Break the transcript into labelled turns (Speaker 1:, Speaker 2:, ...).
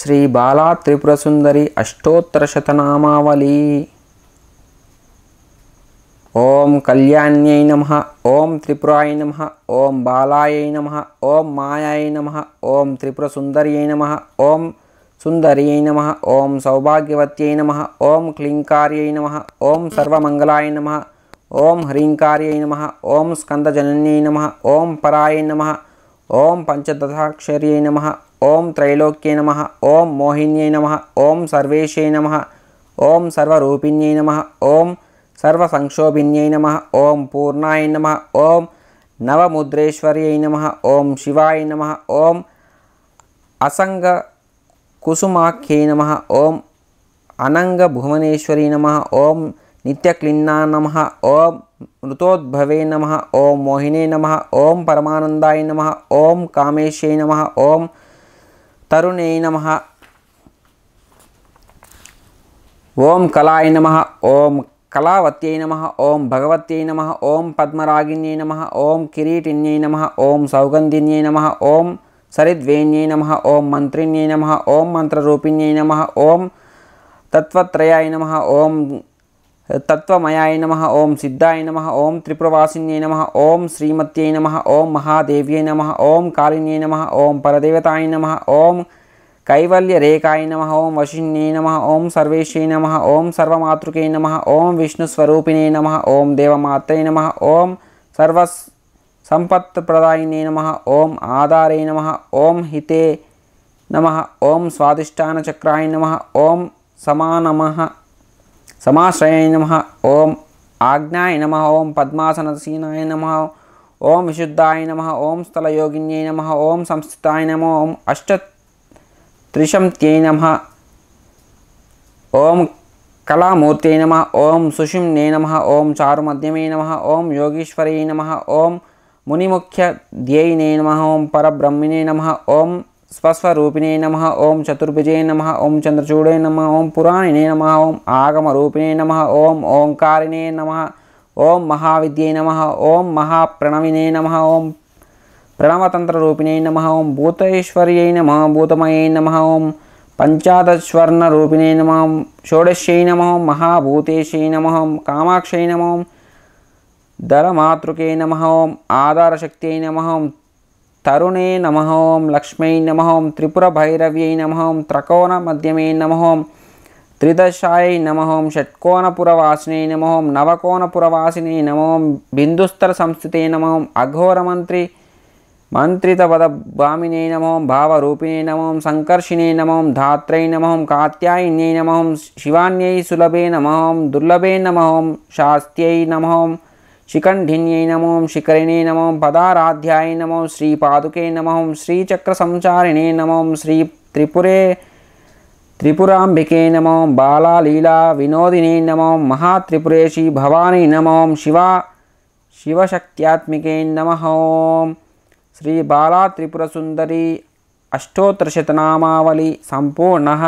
Speaker 1: శ్రీ బాలా త్రిపుర సుందరి అష్టోత్తర శతనామావళి ఓం కళ్యాణ్యై నమ ఓం త్రిపురాయ నమ ఓం బాలాయై నమ ఓం మాయాయ నమ ఓం త్రిపుర సుందర్యై నమ ఓం సుందర్యై నమ ఓం సౌభాగ్యవత్యై నమ ఓం క్లీంకార్యై నమ ఓం సర్వమంగళాయ నమ ఓం హ్రీంకార్యై నమ ఓం స్కందజనన్యై నమ ఓం పరాయ నమ ఓం పంచదశాక్షర్యై నమ ओम त्रैलोक्य नम ओं मोहिन्य नम ओं सर्वेशय नम ओं सर्वरूपिण्य नम ओं सर्वसंक्षोभिन्य नम ओं पूर्णाय नम ओं नवमुद्रेश्वर्य नम ओं शिवाय नम ओं असङ्गकुसुमाख्यै नम ओं अनंगभुवनेश्वरी नम ओं नित्यक्लिन्ना नम ओं मृतोद्भवे नम ओं मोहिने नम ओं परमानन्दाय नम ओं कामेश नम ओं तरुणै नमः ॐ कलाय नमः ॐ कलावत्यै नमः ॐ भगवत्यै नमः ॐ पद्मरागिन्यै नमः ॐ किरीटिन्यै नमः ॐ सौगन्धिन्यै नमः ॐ सरिद्वैन्यै नमः ॐ मन्त्रिण्यै नमः ॐ मन्त्ररूपिण्यै नमः ॐ तत्त्वत्रयाय नमः ॐ तत्वमयाय नम ओं सिद्धाय नम ओं त्रिपुरवासी नम ओं श्रीमत्यै नम ओं महादेव्य नम ओं कालिन्यै नम ओं परदेवताय नम ओं कैवल्यरेखाय नम ओं वशिन्यै नम ओं सर्वेश्यै नम ओं सर्वमातृके नम ओं विष्णुस्वरूपिणे नम ओं देवमात्रे नम ओं सर्व नम ओं आधारे नम ओं हिते नम ओं स्वादिष्ठानचक्राय नम ओं समा समाश्रयाय नम ओम आज्ञाय नम ओं पद्मासनसीनाय नम ओं विशुद्धाय नम ओं स्थलयोगिन्यै नम ओं संस्थिताय नमः ओम अष्ट नम ओं कलामूर्त नम ओं ओम नम ओं चारुमध्यम नम ओं ओम नम ओं ओम नम नमः ओम परब्रह्मिणे नमः ओम स्वस्वरूपिणे नमः ओम चतुर्भुजे नमः ओम चंद्रचूड़े नमः ओम पुराणिने नमः ओम आगमरूपिणे नम ओं ओंकारिणे नमः ओम महाविद्ये नमः ओम महाप्रणविने नमः ओम प्रणवतंत्ररूपिणे नमः ओम भूतेश्वर्यै नमः भूतमये नमः ओम पञ्चादशवर्णरूपिणे नमः षोडश्यै नमः महाभूतेश्यै नमः कामाक्षै नमः दलमातृके नमः ओम आधारशक्त्यै नमः तरुणे नमो लक्ष्मै नमो त्रिपुरभैरव्यै नमो त्रिकोणमध्यमे नमो त्रिदशायै नमो षट्कोनपुरवासि नमो नवकोणपुरवासिने नमो बिन्दुस्तरसंस्थिते नमो अघोरमन्त्रिमन्त्रितपदभामिने नमो भावरूपिणे नमो सङ्कर्षिणे नमो धात्रै नमो कात्यायन्यै नमं शिवान्यै सुलभे नमो दुर्लभे नमो शास्त्यै नमो शिखण्ठिन्यै नमो शिखरिणे नमो पदाराध्यायै नमो श्रीपादुके नमो श्रीचक्रसंचारिणे नमो श्रीत्रिपुरे त्रिपुराम्बिके नमो बालालीलाविनोदिने नमो महात्रिपुरे श्रीभवानी नमो शिवशक्त्यात्मिके नमः श्रीबालात्रिपुरसुन्दरी अष्टोत्तरशतनामावली सम्पूर्णः